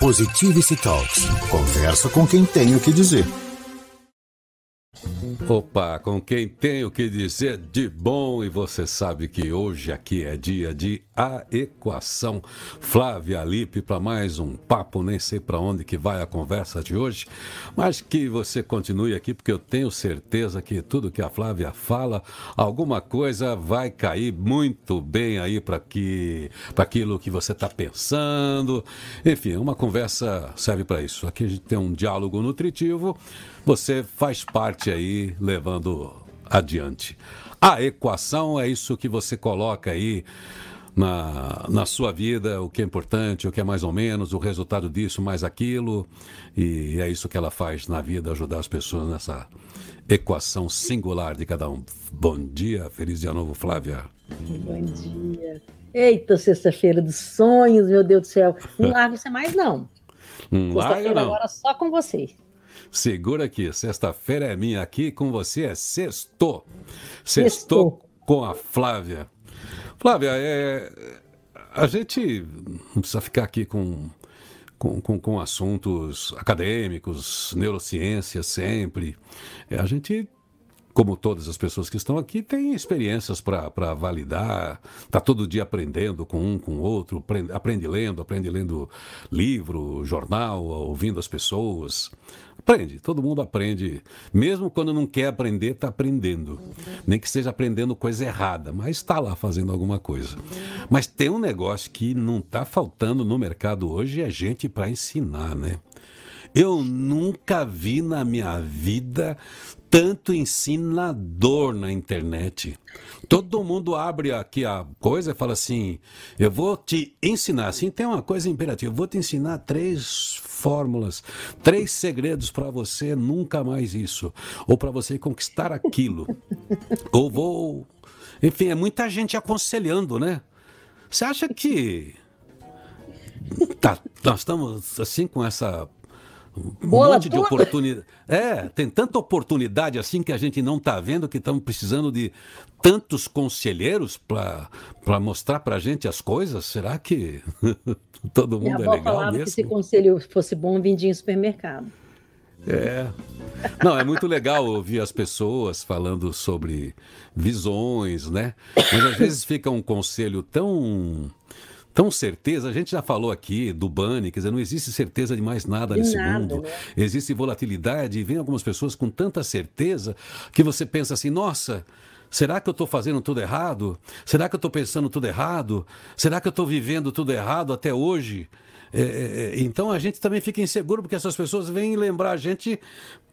Positivity Talks. Conversa com quem tem o que dizer. Opa, com quem tem o que dizer de bom e você sabe que hoje aqui é dia de a equação. Flávia Lipe, para mais um papo, nem sei para onde que vai a conversa de hoje, mas que você continue aqui, porque eu tenho certeza que tudo que a Flávia fala, alguma coisa vai cair muito bem aí para que, aquilo que você está pensando. Enfim, uma conversa serve para isso. Aqui a gente tem um diálogo nutritivo, você faz parte aí levando adiante. A equação é isso que você coloca aí na, na sua vida, o que é importante, o que é mais ou menos, o resultado disso, mais aquilo. E é isso que ela faz na vida, ajudar as pessoas nessa equação singular de cada um. Bom dia, feliz dia novo, Flávia. Bom dia. Eita, sexta-feira dos sonhos, meu Deus do céu. Não larga você é mais, não. Não larga, não. agora só com você. Segura aqui, sexta-feira é minha aqui, com você é sexto. Sextou com a Flávia. Flávia, é, a gente não precisa ficar aqui com, com, com, com assuntos acadêmicos, neurociência sempre. É, a gente como todas as pessoas que estão aqui, têm experiências para validar, está todo dia aprendendo com um, com outro, aprende, aprende lendo, aprende lendo livro, jornal, ouvindo as pessoas. Aprende, todo mundo aprende. Mesmo quando não quer aprender, está aprendendo. Nem que esteja aprendendo coisa errada, mas está lá fazendo alguma coisa. Mas tem um negócio que não está faltando no mercado hoje, é gente para ensinar, né? Eu nunca vi na minha vida tanto ensinador na internet. Todo mundo abre aqui a coisa e fala assim: eu vou te ensinar. Assim, tem uma coisa imperativa: eu vou te ensinar três fórmulas, três segredos para você nunca mais isso, ou para você conquistar aquilo. ou vou. Enfim, é muita gente aconselhando, né? Você acha que. Tá, nós estamos assim com essa um Bola monte toda. de oportunidade. É, tem tanta oportunidade assim que a gente não está vendo que estamos precisando de tantos conselheiros para mostrar para a gente as coisas. Será que todo mundo Minha é avó legal falava mesmo? que se conselho fosse bom, vendia em supermercado. É. Não, é muito legal ouvir as pessoas falando sobre visões, né? Mas às vezes fica um conselho tão Tão certeza, a gente já falou aqui do Bani, quer dizer, não existe certeza de mais nada de nesse nada, mundo. Né? Existe volatilidade e vem algumas pessoas com tanta certeza que você pensa assim, nossa, Será que eu estou fazendo tudo errado? Será que eu estou pensando tudo errado? Será que eu estou vivendo tudo errado até hoje? É, é, é, então a gente também fica inseguro porque essas pessoas vêm lembrar a gente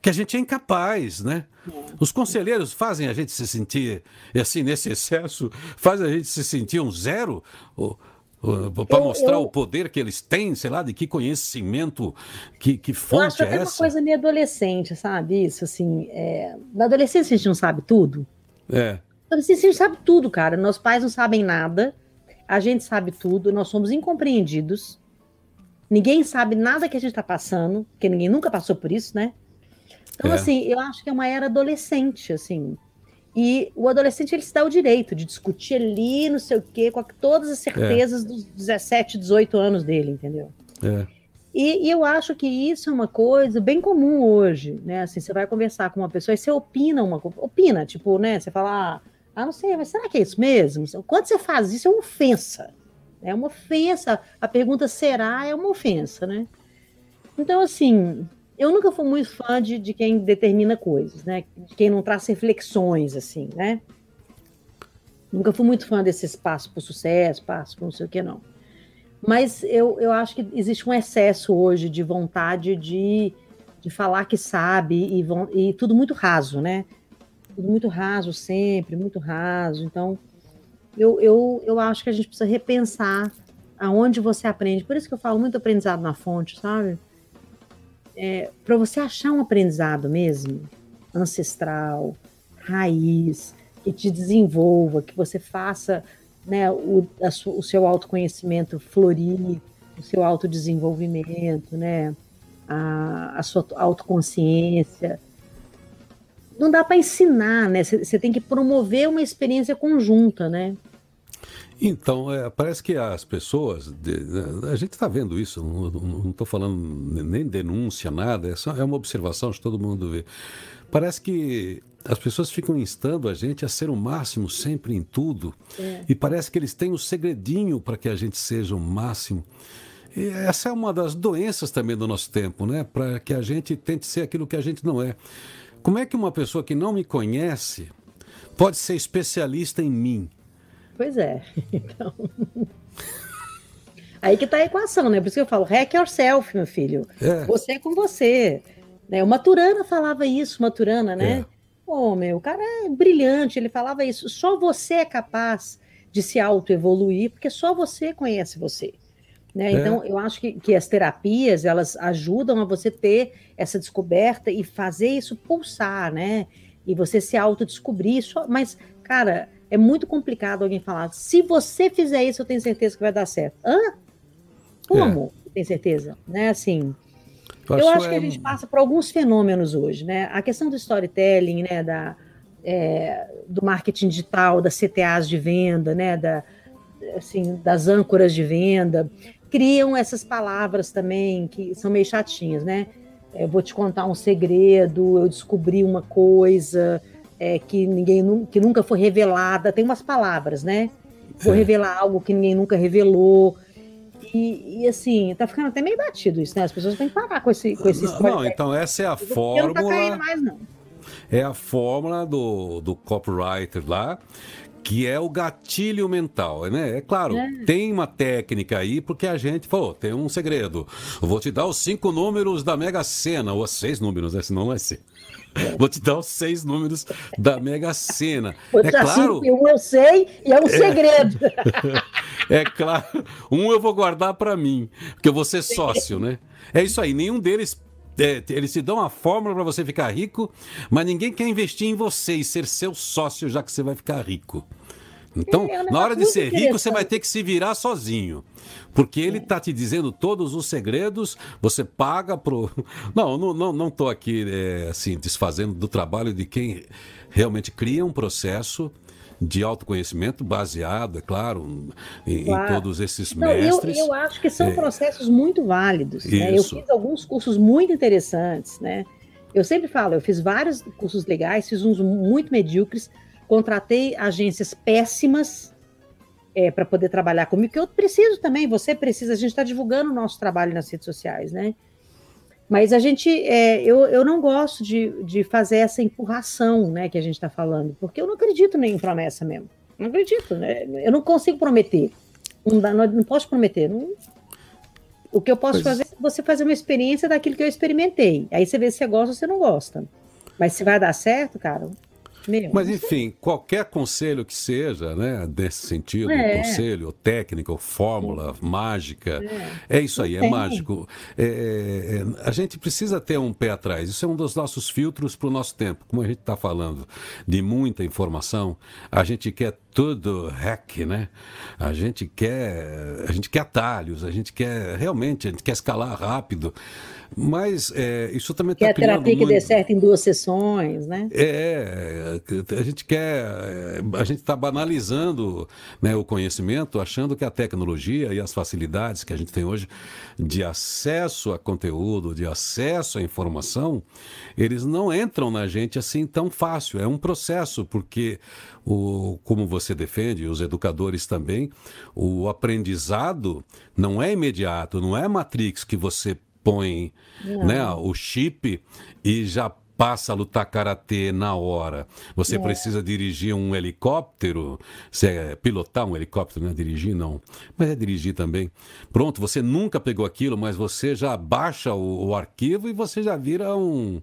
que a gente é incapaz, né? É. Os conselheiros fazem a gente se sentir assim nesse excesso, fazem a gente se sentir um zero. Ou, para mostrar eu... o poder que eles têm, sei lá, de que conhecimento, que, que fonte eu acho que é essa? uma coisa meio adolescente, sabe? Isso, assim, é... na adolescência a gente não sabe tudo. É. Na adolescência a gente sabe tudo, cara. Nossos pais não sabem nada, a gente sabe tudo, nós somos incompreendidos, ninguém sabe nada que a gente está passando, porque ninguém nunca passou por isso, né? Então, é. assim, eu acho que é uma era adolescente, assim. E o adolescente ele se dá o direito de discutir ali, não sei o quê, com todas as é. certezas é. dos 17, 18 anos dele, entendeu? É. E, e, eu acho que isso é uma coisa bem comum hoje, né? Assim, você vai conversar com uma pessoa e você opina uma coisa. Opina, tipo, né? Você fala, ah, ah, não sei, mas será que é isso mesmo? Quando você faz isso, é uma ofensa. É uma ofensa. A pergunta será é uma ofensa, né? Então, assim, eu nunca fui muito fã de, de quem determina coisas, né? De quem não traz reflexões, assim, né? Nunca fui muito fã desse espaço para sucesso, espaço para não sei o que, não. Mas eu, eu acho que existe um excesso hoje de vontade de, de falar que sabe e, vão, e tudo muito raso, né? Tudo muito raso sempre, muito raso. Então, eu, eu, eu acho que a gente precisa repensar aonde você aprende. Por isso que eu falo muito aprendizado na fonte, sabe? é, para você achar um aprendizado mesmo, ancestral, raiz, que te desenvolva, que você faça né, o, o seu autoconhecimento florir, o seu autodesenvolvimento, né, a, a sua autoconsciência. Não dá para ensinar, né? Você tem que promover uma experiência conjunta, né? Então, é, parece que as pessoas, de, né, a gente está vendo isso, não estou falando nem denúncia, nada, é, só, é uma observação de todo mundo ver. Parece que as pessoas ficam instando a gente a ser o máximo sempre em tudo, é. e parece que eles têm o um segredinho para que a gente seja o máximo. E essa é uma das doenças também do nosso tempo, né? Para que a gente tente ser aquilo que a gente não é. Como é que uma pessoa que não me conhece pode ser especialista em mim? Pois é. Então. Aí que tá a equação, né? Por isso que eu falo, hack yourself, meu filho. É. Você é com você. Né? O Maturana falava isso, Maturana, né? É. Pô, meu, o cara é brilhante, ele falava isso. Só você é capaz de se auto evoluir porque só você conhece você. Né? É. Então, eu acho que, que as terapias, elas ajudam a você ter essa descoberta e fazer isso pulsar, né? E você se autodescobrir. Mas, cara, é muito complicado alguém falar, se você fizer isso, eu tenho certeza que vai dar certo. Hã? Como? É. Tem certeza? Né, assim... Eu, eu acho, acho que é... a gente passa por alguns fenômenos hoje, né? A questão do storytelling, né? Da, é, do marketing digital, das CTAs de venda, né? Da, assim, das âncoras de venda, criam essas palavras também que são meio chatinhas, né? É, eu vou te contar um segredo, eu descobri uma coisa, é, que ninguém que nunca foi revelada, tem umas palavras, né? Vou é. revelar algo que ninguém nunca revelou. E, e, assim, tá ficando até meio batido isso, né? As pessoas têm que parar com esse com esse Não, não então essa é a fórmula. Não tá caindo mais não. É a fórmula do, do copywriter lá, que é o gatilho mental, né? É claro, é. tem uma técnica aí, porque a gente, falou tem um segredo. Vou te dar os cinco números da Mega Sena, ou seis números, né? Senão não vai ser. Vou te dar os seis números da Mega Sena. É claro. Cinco, um eu sei e é um é... segredo. é claro. Um eu vou guardar para mim, porque eu vou ser sócio, né? É isso aí. Nenhum deles é, eles te dão a fórmula para você ficar rico, mas ninguém quer investir em você e ser seu sócio já que você vai ficar rico. Então, é, é na hora de ser rico, você vai ter que se virar sozinho. Porque ele está é. te dizendo todos os segredos, você paga pro. Não, não estou não, não aqui é, assim, desfazendo do trabalho de quem realmente cria um processo de autoconhecimento baseado, é claro, em, claro. em todos esses então, mestres. Eu, eu, acho que são é. processos muito válidos. Né? Eu fiz alguns cursos muito interessantes, né? Eu sempre falo, eu fiz vários cursos legais, fiz uns muito medíocres, contratei agências péssimas é, para poder trabalhar comigo, que eu preciso também, você precisa, a gente está divulgando o nosso trabalho nas redes sociais, né? Mas a gente, é, eu, eu não gosto de, de fazer essa empurração né, que a gente está falando, porque eu não acredito nem em promessa mesmo. Não acredito, né? Eu não consigo prometer. Não, dá, não, não posso prometer. Não... O que eu posso pois. fazer é você fazer uma experiência daquilo que eu experimentei. Aí você vê se você gosta ou se não gosta. Mas se vai dar certo, cara, meu, Mas, enfim, qualquer conselho que seja, né, nesse sentido, é. conselho, técnico, fórmula, é. mágica, é, é isso aí, é mágico. É, é, a gente precisa ter um pé atrás. Isso é um dos nossos filtros para o nosso tempo. Como a gente está falando de muita informação, a gente quer tudo hack, né? A gente quer, a gente quer atalhos, a gente quer realmente, a gente quer escalar rápido. Mas é, isso também está a terapia que dê certo em duas sessões, né? É, a gente quer, a gente está banalizando né, o conhecimento, achando que a tecnologia e as facilidades que a gente tem hoje de acesso a conteúdo, de acesso à informação, eles não entram na gente assim tão fácil. É um processo porque o, como você você defende, os educadores também, o aprendizado não é imediato, não é Matrix que você põe né, o chip e já passa a lutar karatê na hora. Você é. precisa dirigir um helicóptero, é, pilotar um helicóptero, não é dirigir, não. Mas é dirigir também. Pronto, você nunca pegou aquilo, mas você já baixa o, o arquivo e você já vira um,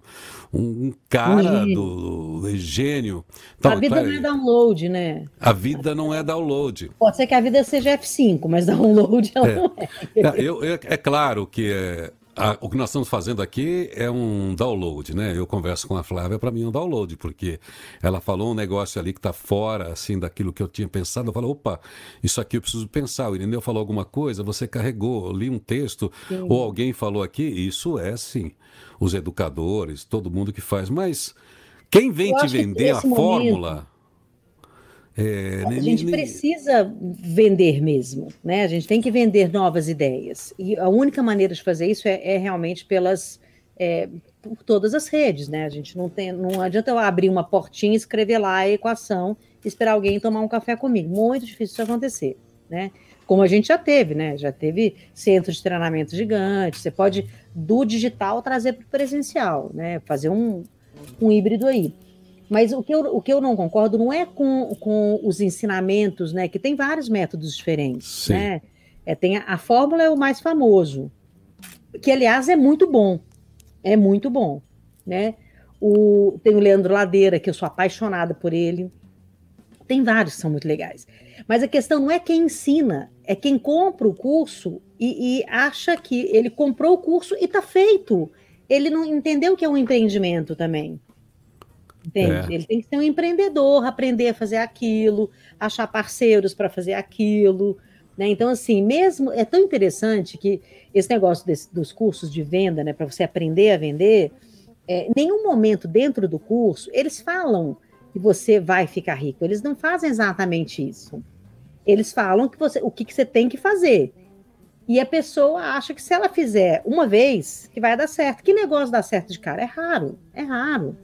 um cara um do, do gênio. a então, vida tá não é download, né? A vida não é download. Pode ser que a vida seja F5, mas download ela é. não é. é eu, eu, é, é claro que é, ah, é. o que nós estamos fazendo aqui é um download, né? Eu converso com a Flávia, para mim é um download, porque ela falou um negócio ali que está fora, assim, daquilo que eu tinha pensado. Eu falo, opa, isso aqui eu preciso pensar. O Irineu falou alguma coisa, você carregou, li um texto, sim. ou alguém falou aqui. Isso é, sim, os educadores, todo mundo que faz. Mas quem vem eu te vender a momento... fórmula é, a nem, gente nem... precisa vender mesmo, né? A gente tem que vender novas ideias. E a única maneira de fazer isso é, é realmente pelas é, por todas as redes, né? A gente não tem, não adianta eu abrir uma portinha, escrever lá a equação, esperar alguém tomar um café comigo. Muito difícil isso acontecer, né? Como a gente já teve, né? Já teve centro de treinamento gigante. Você pode do digital trazer para o presencial, né? Fazer um, um híbrido aí. Mas o que eu, o que eu não concordo não é com, com os ensinamentos, né? Que tem vários métodos diferentes, Sim. né? É, tem a, a fórmula é o mais famoso, que aliás é muito bom, é muito bom, né? O, tem o Leandro Ladeira, que eu sou apaixonada por ele. Tem vários que são muito legais. Mas a questão não é quem ensina, é quem compra o curso e, e acha que ele comprou o curso e está feito. Ele não entendeu que é um empreendimento também. Entende? É. Ele tem que ser um empreendedor, aprender a fazer aquilo, achar parceiros para fazer aquilo. Né? Então, assim, mesmo é tão interessante que esse negócio desse, dos cursos de venda, né, para você aprender a vender, é, nenhum momento dentro do curso eles falam que você vai ficar rico. Eles não fazem exatamente isso. Eles falam que você, o que, que você tem que fazer. E a pessoa acha que se ela fizer uma vez, que vai dar certo. Que negócio dá certo de cara? É raro, é raro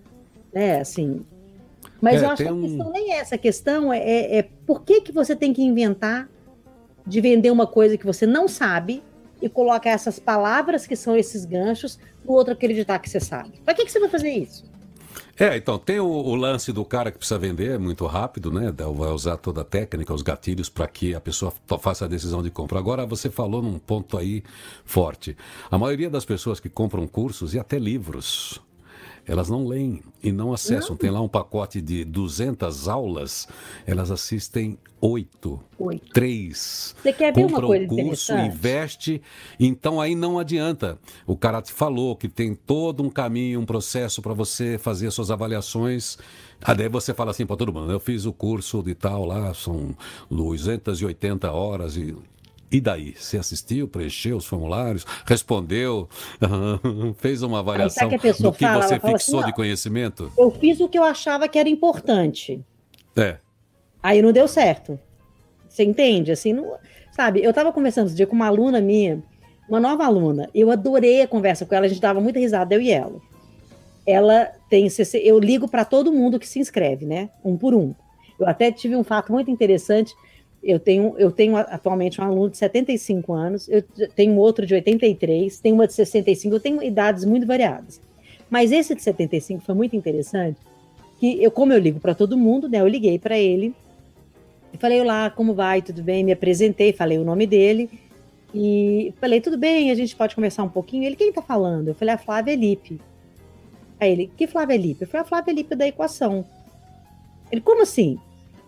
né? Assim. Mas é, eu acho que a questão um... nem é essa. A questão é, é, é por que, que você tem que inventar de vender uma coisa que você não sabe e colocar essas palavras que são esses ganchos no outro acreditar que você sabe. Para que, que você vai fazer isso? É, então, tem o, o, lance do cara que precisa vender é muito rápido, né? Vai usar toda a técnica, os gatilhos para que a pessoa faça a decisão de compra. Agora, você falou num ponto aí forte. A maioria das pessoas que compram cursos e até livros elas não leem e não acessam. Não. Tem lá um pacote de 200 aulas, elas assistem oito, três. Você quer ver uma coisa um curso, investe. Então aí não adianta. O cara te falou que tem todo um caminho, um processo para você fazer suas avaliações. Aí daí você fala assim para todo mundo, eu fiz o curso de tal lá, são 280 horas e e daí? Você assistiu, preencheu os formulários, respondeu, fez uma avaliação que do que fala, você assim, fixou assim, de conhecimento? Eu fiz o que eu achava que era importante. É. Aí não deu certo. Você entende? Assim, não, sabe? Eu estava conversando esse dia com uma aluna minha, uma nova aluna. Eu adorei a conversa com ela, a gente dava muita risada, eu e ela. Ela tem CC, eu ligo para todo mundo que se inscreve, né? Um por um. Eu até tive um fato muito interessante eu tenho, eu tenho atualmente um aluno de 75 anos, eu tenho outro de 83, tenho uma de 65, eu tenho idades muito variadas. Mas esse de 75 foi muito interessante, que eu, como eu ligo para todo mundo, né, eu liguei para ele e falei: Olá, como vai? Tudo bem? Me apresentei, falei o nome dele e falei: Tudo bem, a gente pode conversar um pouquinho. Ele: Quem está falando? Eu falei: A Flávia Elipe. Aí ele: Que Flávia Elipe? Eu falei: A Flávia Elipe da equação. Ele: Como assim?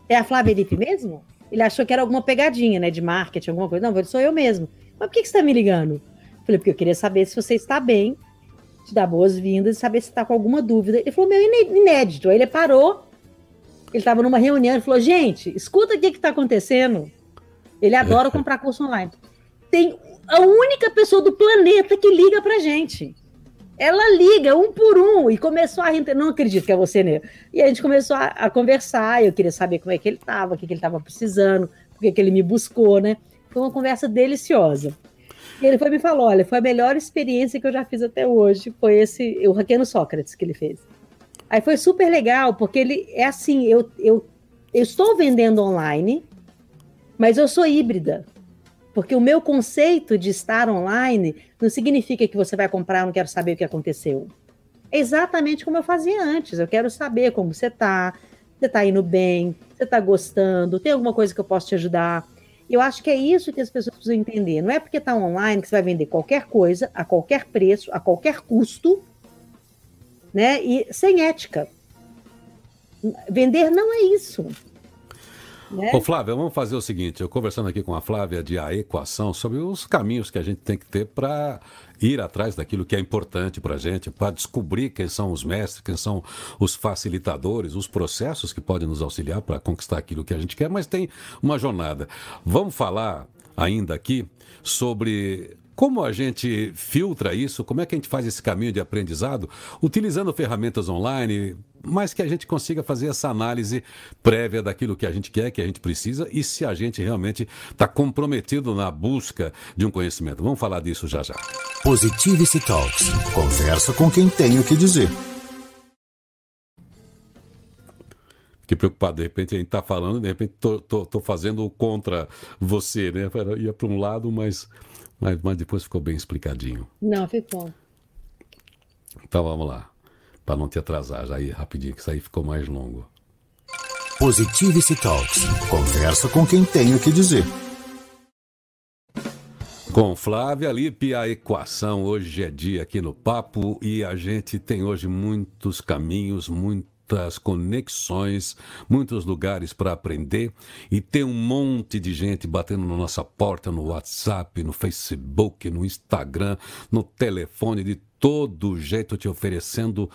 É a Flávia Elipe mesmo? Ele achou que era alguma pegadinha, né? De marketing, alguma coisa. Não, sou eu mesmo. Mas por que, que você tá me ligando? falei, porque eu queria saber se você está bem, te dar boas-vindas e saber se está com alguma dúvida. Ele falou, meu, é inédito. Aí ele parou, ele estava numa reunião, ele falou, gente, escuta o que está acontecendo. Ele adora comprar curso online. Tem a única pessoa do planeta que liga pra gente. Ela liga um por um e começou a rir. Não acredito que é você, né? E a gente começou a, a conversar. Eu queria saber como é que ele estava, o que, que ele estava precisando, por que ele me buscou, né? Foi uma conversa deliciosa. E ele foi me falou: olha, foi a melhor experiência que eu já fiz até hoje. Foi esse, o Raqueno Sócrates que ele fez. Aí foi super legal, porque ele é assim: eu, eu, eu estou vendendo online, mas eu sou híbrida. Porque o meu conceito de estar online não significa que você vai comprar, eu não quero saber o que aconteceu. É exatamente como eu fazia antes. Eu quero saber como você está, você está indo bem, você está gostando, tem alguma coisa que eu posso te ajudar. Eu acho que é isso que as pessoas precisam entender. Não é porque está online que você vai vender qualquer coisa, a qualquer preço, a qualquer custo, né? E sem ética. Vender não é isso. Né? Ô, Flávia, vamos fazer o seguinte: eu conversando aqui com a Flávia de A Equação sobre os caminhos que a gente tem que ter para ir atrás daquilo que é importante para a gente, para descobrir quem são os mestres, quem são os facilitadores, os processos que podem nos auxiliar para conquistar aquilo que a gente quer, mas tem uma jornada. Vamos falar ainda aqui sobre como a gente filtra isso? Como é que a gente faz esse caminho de aprendizado? Utilizando ferramentas online, mas que a gente consiga fazer essa análise prévia daquilo que a gente quer, que a gente precisa e se a gente realmente está comprometido na busca de um conhecimento. Vamos falar disso já já. Positivity Talks. Conversa com quem tem o que dizer. Fiquei preocupado, de repente a gente está falando, de repente estou fazendo o contra você, né? Ia para um lado, mas mas, mas depois ficou bem explicadinho. Não, ficou. Então vamos lá. Para não te atrasar, já aí rapidinho, que isso aí ficou mais longo. Positivity Talks. Conversa com quem tem o que dizer. Com Flávia Lipe, a equação hoje é dia aqui no Papo e a gente tem hoje muitos caminhos, muito muitas conexões, muitos lugares para aprender e tem um monte de gente batendo na nossa porta no WhatsApp, no Facebook, no Instagram, no telefone, de todo jeito, te oferecendo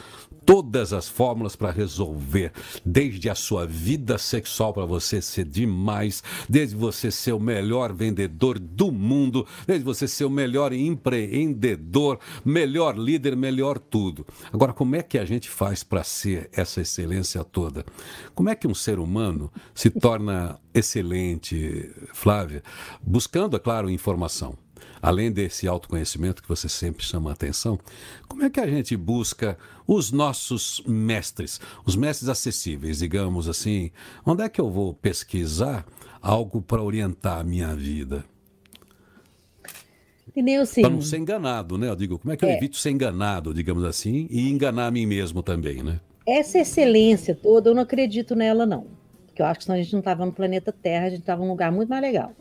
todas as fórmulas para resolver, desde a sua vida sexual para você ser demais, desde você ser o melhor vendedor do mundo, desde você ser o melhor empreendedor, melhor líder, melhor tudo. Agora, como é que a gente faz para ser essa excelência toda? Como é que um ser humano se torna excelente, Flávia? Buscando, é claro, informação além desse autoconhecimento que você sempre chama a atenção, como é que a gente busca os nossos mestres, os mestres acessíveis, digamos assim? Onde é que eu vou pesquisar algo para orientar a minha vida? Para não ser enganado, né? Eu digo, como é que eu é. evito ser enganado, digamos assim, e enganar a mim mesmo também, né? Essa excelência toda, eu não acredito nela, não. Porque eu acho que senão a gente não estava no planeta Terra, a gente estava num lugar muito mais legal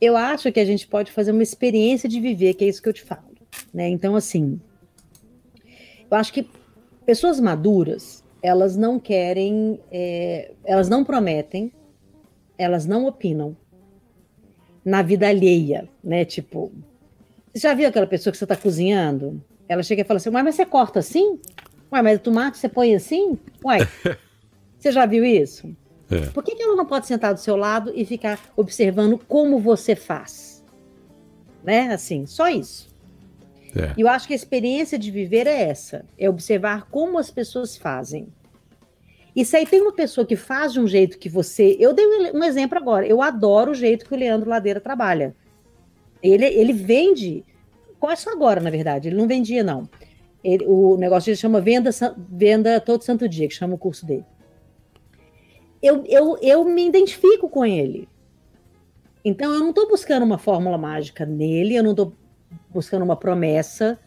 eu acho que a gente pode fazer uma experiência de viver, que é isso que eu te falo. Né? Então, assim, eu acho que pessoas maduras, elas não querem, é, elas não prometem, elas não opinam na vida alheia, né? Tipo, você já viu aquela pessoa que você está cozinhando? Ela chega e fala assim, mas você corta assim? Uai, mas o tomate você põe assim? Uai, você já viu isso? É. Por que, que ela não pode sentar do seu lado e ficar observando como você faz? Né? Assim, só isso. É. E eu acho que a experiência de viver é essa: é observar como as pessoas fazem. E se aí tem uma pessoa que faz de um jeito que você. Eu dei um exemplo agora. Eu adoro o jeito que o Leandro Ladeira trabalha. Ele, ele vende. Qual é só agora, na verdade? Ele não vendia, não. Ele, o negócio dele chama Venda, Venda Todo Santo Dia, que chama o curso dele eu, eu, eu me identifico com ele. Então eu não estou buscando uma fórmula mágica nele, eu não estou buscando uma promessa,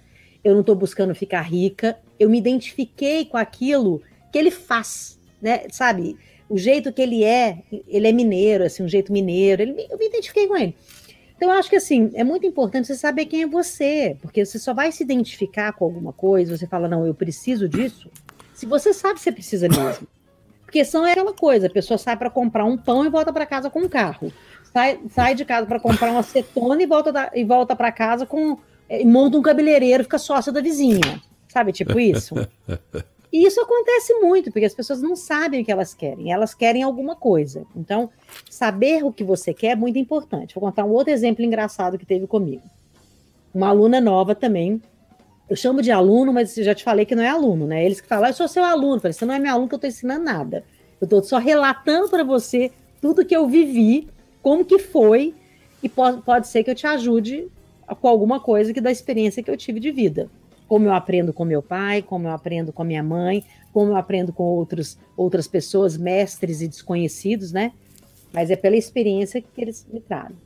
eu não estou buscando ficar rica. Eu me identifiquei com aquilo que ele faz, né? Sabe? O jeito que ele é, ele é mineiro, assim, um jeito mineiro. Ele, eu me identifiquei com ele. Então eu acho que assim é muito importante você saber quem é você, porque você só vai se identificar com alguma coisa. Você fala não, eu preciso disso. Se você sabe, você precisa mesmo. Porque são aquela coisa, a pessoa sai para comprar um pão e volta para casa com um carro. Sai, sai de casa para comprar uma acetona e volta, e volta para casa com. Eh, monta um cabeleireiro, fica sócio da vizinha. Sabe, tipo isso? E isso acontece muito, porque as pessoas não sabem o que elas querem, elas querem alguma coisa. Então, saber o que você quer é muito importante. Vou contar um outro exemplo engraçado que teve comigo. Uma aluna nova também, eu chamo de aluno, mas já te falei que não é aluno, né? Eles que falam, ah, eu sou seu aluno. Eu falei, você não é meu aluno que eu estou ensinando nada. Eu estou só relatando para você tudo que eu vivi, como que foi, e pode, pode ser que eu te ajude com alguma coisa que da experiência que eu tive de vida. Como eu aprendo com meu pai, como eu aprendo com minha mãe, como eu aprendo com outros, outras pessoas, mestres e desconhecidos, né? Mas é pela experiência que eles me trazem.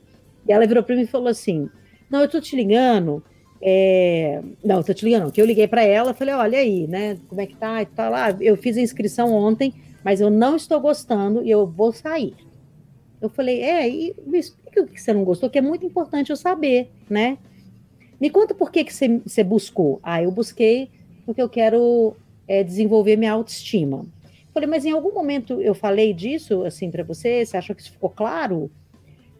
E ela virou para mim e falou assim: Não, eu estou te ligando é... Não, tô te ligando, não. Que eu liguei para ela, falei, olha aí, né? Como é que tá? Tá lá. Eu fiz a inscrição ontem, mas eu não estou gostando e eu vou sair. Eu falei, é, e me explica o que você não gostou, que é muito importante eu saber, né? Me conta por que, que você, você buscou. Ah, eu busquei porque eu quero é, desenvolver minha autoestima. falei, mas em algum momento eu falei disso, assim, para você? Você achou que isso ficou claro?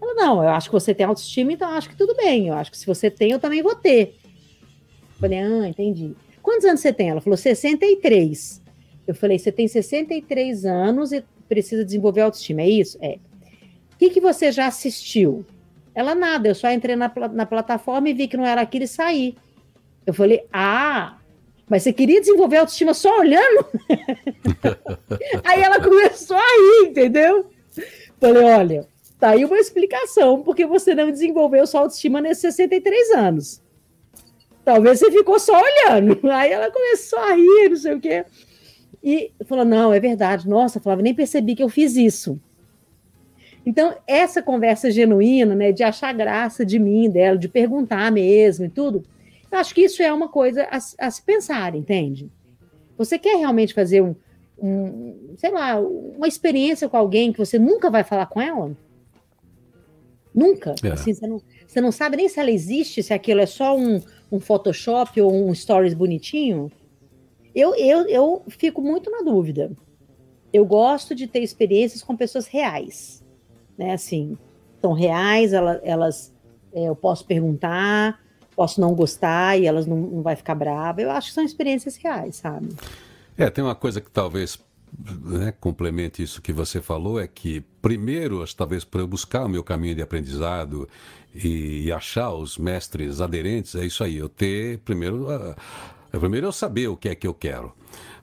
Falou, não, eu acho que você tem autoestima, então acho que tudo bem. Eu acho que se você tem, eu também vou ter. Eu falei, ah, entendi. Quantos anos você tem? Ela falou, 63. Eu falei, você tem 63 anos e precisa desenvolver autoestima, é isso? É. O que, que você já assistiu? Ela, nada, eu só entrei na, na plataforma e vi que não era aquilo e saí. Eu falei, ah, mas você queria desenvolver autoestima só olhando? Aí ela começou a rir, entendeu? Falei, olha, Tá aí uma explicação, porque você não desenvolveu sua autoestima nesses 63 anos. Talvez você ficou só olhando. Aí ela começou a rir, não sei o quê. E falou: não, é verdade. Nossa, Flávia, nem percebi que eu fiz isso. Então, essa conversa genuína, né, de achar graça de mim, dela, de perguntar mesmo e tudo, eu acho que isso é uma coisa a, a se pensar, entende? Você quer realmente fazer um, um, sei lá, uma experiência com alguém que você nunca vai falar com ela? Nunca. É. Assim, você, não, você não sabe nem se ela existe, se aquilo é só um, um Photoshop ou um Stories bonitinho. Eu, eu, eu fico muito na dúvida. Eu gosto de ter experiências com pessoas reais. Né? Assim, são reais, elas, elas é, eu posso perguntar, posso não gostar e elas não, não vai ficar brava. Eu acho que são experiências reais, sabe? É, tem uma coisa que talvez né, complemente isso que você falou, é que, primeiro, talvez para eu buscar o meu caminho de aprendizado e, e achar os mestres aderentes, é isso aí, eu ter, primeiro, a, ah, primeiro eu saber o que é que eu quero.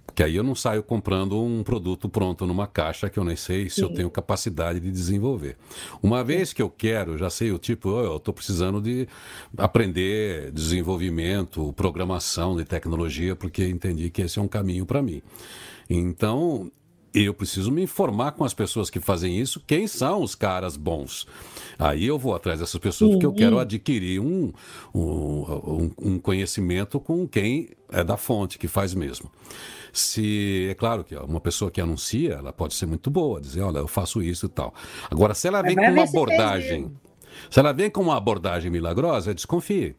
Porque aí eu não saio comprando um produto pronto numa caixa que eu nem sei se Sim. eu tenho capacidade de desenvolver. Uma vez que eu quero, já sei o tipo, oh, eu estou precisando de aprender desenvolvimento, programação de tecnologia, porque entendi que esse é um caminho para mim. Então, eu preciso me informar com as pessoas que fazem isso, quem são os caras bons. Aí eu vou atrás dessas pessoas, porque eu quero adquirir um, um, um, conhecimento com quem é da fonte, que faz mesmo. Se, é claro que uma pessoa que anuncia, ela pode ser muito boa, dizer, olha, eu faço isso e tal. Agora, se ela vem é, com uma abordagem, se ela vem com uma abordagem milagrosa, desconfie.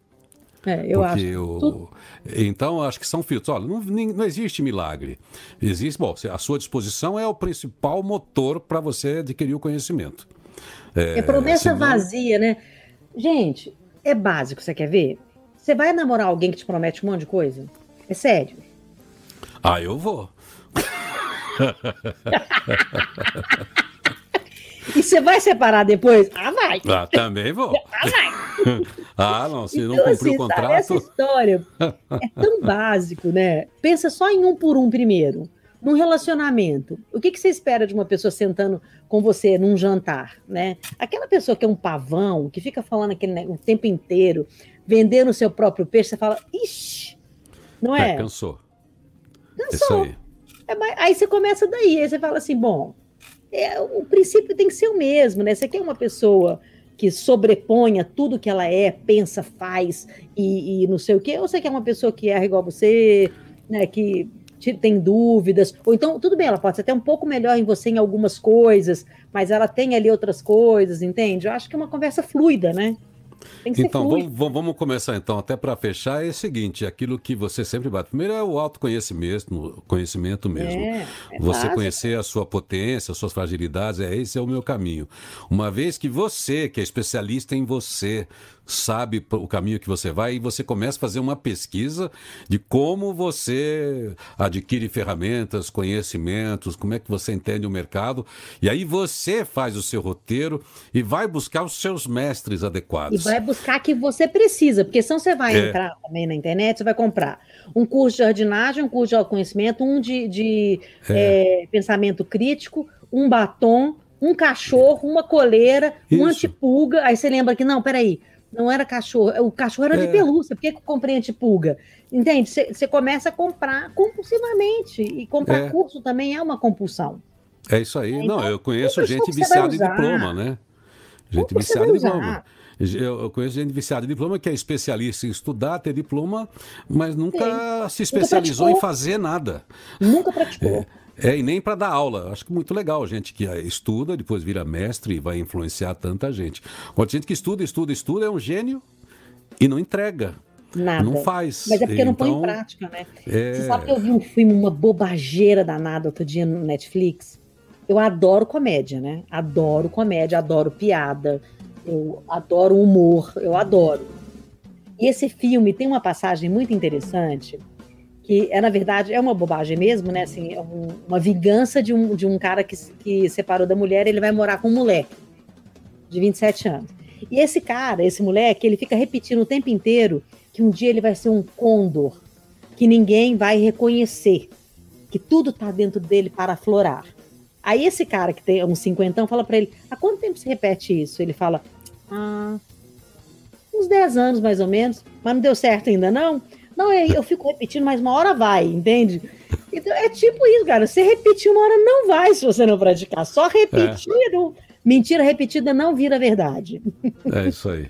É, eu Porque acho. O... Tu... Então, acho que são filtros. Olha, não, não existe milagre. Existe, bom, a sua disposição é o principal motor para você adquirir o conhecimento. É, é promessa senão... vazia, né? Gente, é básico, você quer ver? Você vai namorar alguém que te promete um monte de coisa? É sério? Ah, eu vou. E você vai separar depois? Ah, vai. Ah, também vou. Ah, vai. ah, não, se então, não cumprir assim, o contrato. Sabe, essa história é tão básico, né? Pensa só em um por um primeiro. Num relacionamento, o que, que você espera de uma pessoa sentando com você num jantar, né? Aquela pessoa que é um pavão, que fica falando aquele o tempo inteiro, vendendo o seu próprio peixe, você fala, ixi, não é? é cansou. Cansou. Aí. É, aí você começa daí, aí você fala assim, bom, é, o princípio tem que ser o mesmo, né? Você quer uma pessoa que sobreponha tudo que ela é, pensa, faz e, e não sei o quê, ou você quer uma pessoa que erra igual você, né? Que tem dúvidas, ou então, tudo bem, ela pode ser até um pouco melhor em você em algumas coisas, mas ela tem ali outras coisas, entende? Eu acho que é uma conversa fluida, né? então, vamos, vamos, começar então, até para fechar, é o seguinte, aquilo que você sempre bate. Primeiro é o autoconhecimento, conhecimento mesmo. É, é você conhecer a sua potência, as suas fragilidades, é esse é o meu caminho. Uma vez que você, que é especialista em você, sabe o caminho que você vai e você começa a fazer uma pesquisa de como você adquire ferramentas, conhecimentos, como é que você entende o mercado. E aí você faz o seu roteiro e vai buscar os seus mestres adequados. E vai vai buscar que você precisa, porque senão você vai é. entrar também na internet, você vai comprar um curso de jardinagem, um curso de conhecimento, um de, de é. É, pensamento crítico, um batom, um cachorro, uma coleira, Isso. um antipulga. Aí você lembra que, não, peraí, não era cachorro, o cachorro era de é. pelúcia, por que, que eu comprei antipulga? Entende? Você começa a comprar compulsivamente, e comprar é. curso também é uma compulsão. É isso aí. É, então, não, eu conheço gente viciada em diploma, né? Gente viciada em diploma. Eu conheço gente viciada em diploma que é especialista em estudar, ter diploma, mas nunca Sim. se especializou nunca em fazer nada. Nunca praticou. É. É, e nem para dar aula. Acho que muito legal, gente que eh, estuda, depois vira mestre e vai influenciar tanta gente. a gente que estuda, estuda, estuda, é um gênio e não entrega. Nada. Não faz. Mas é porque então, não põe em então, prática, né? É... Você sabe que eu vi um filme, uma bobageira danada outro dia no Netflix? Eu adoro comédia, né? Adoro comédia, adoro piada, eu adoro humor, eu adoro. E esse filme tem uma passagem muito interessante, que é, na verdade, é uma bobagem mesmo, né? Assim, é um, uma vingança de um, de um cara que, que separou da mulher, ele vai morar com um moleque de 27 anos. E esse cara, esse moleque, ele fica repetindo o tempo inteiro que um dia ele vai ser um condor, que ninguém vai reconhecer, que tudo tá dentro dele para aflorar. Aí esse cara que tem uns cinquentão fala para ele: "Há quanto tempo se repete isso?" Ele fala: há ah. uns 10 anos mais ou menos, mas não deu certo ainda não. Não, eu fico repetindo, mas uma hora vai, entende? Então é tipo isso, cara. Você repetir uma hora não vai se você não praticar. Só repetir. É. Mentira repetida não vira verdade. É isso aí.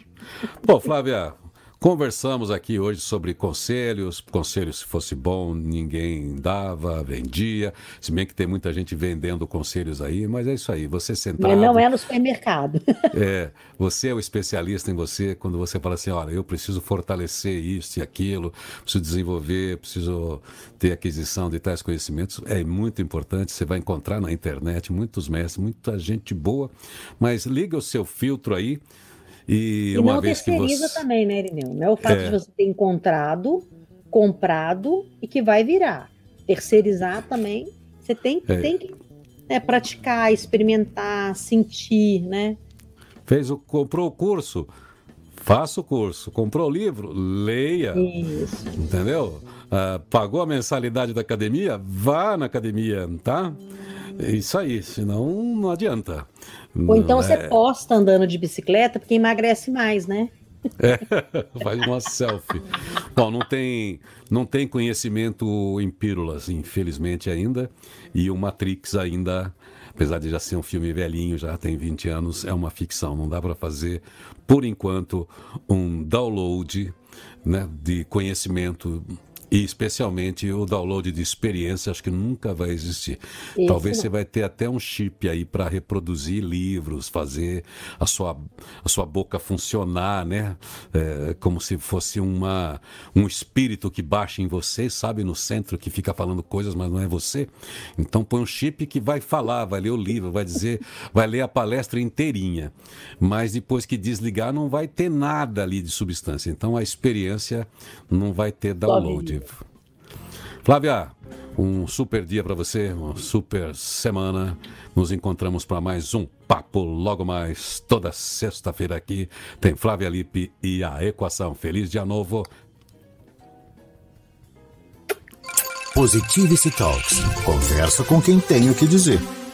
Pô, Flávia, Conversamos aqui hoje sobre conselhos. Conselhos, se fosse bom, ninguém dava, vendia. Se bem que tem muita gente vendendo conselhos aí, mas é isso aí. Você sentado. Não é no supermercado. é, você é o especialista em você quando você fala assim: olha, eu preciso fortalecer isso e aquilo, preciso desenvolver, preciso ter aquisição de tais conhecimentos. É muito importante. Você vai encontrar na internet muitos mestres, muita gente boa. Mas liga o seu filtro aí e, e não terceiriza você... também, né, Irineu? Não é o fato é. de você ter encontrado, comprado e que vai virar. Terceirizar também, você tem, é. tem que né, praticar, experimentar, sentir, né? Fez o, comprou o curso, faça o curso. Comprou o livro, leia. Isso. Entendeu? Ah, pagou a mensalidade da academia, vá na academia, tá? Hum. É isso aí, senão não adianta. Ou então é... você posta andando de bicicleta, porque emagrece mais, né? É, faz uma selfie. Bom, não tem, não tem conhecimento em pílulas, infelizmente ainda. E o Matrix ainda, apesar de já ser um filme velhinho, já tem 20 anos, é uma ficção. Não dá para fazer, por enquanto, um download né, de conhecimento e especialmente o download de experiência, acho que nunca vai existir. Isso. Talvez você vai ter até um chip aí para reproduzir livros, fazer a sua, a sua boca funcionar, né? É, como se fosse uma, um espírito que baixa em você, sabe, no centro, que fica falando coisas, mas não é você. Então põe um chip que vai falar, vai ler o livro, vai dizer, vai ler a palestra inteirinha. Mas depois que desligar, não vai ter nada ali de substância. Então a experiência não vai ter download. Flávia, um super dia para você, uma super semana. Nos encontramos para mais um papo logo mais toda sexta-feira aqui. Tem Flávia Lipe e a Equação. Feliz dia novo. Positive Talks. Conversa com quem tem o que dizer.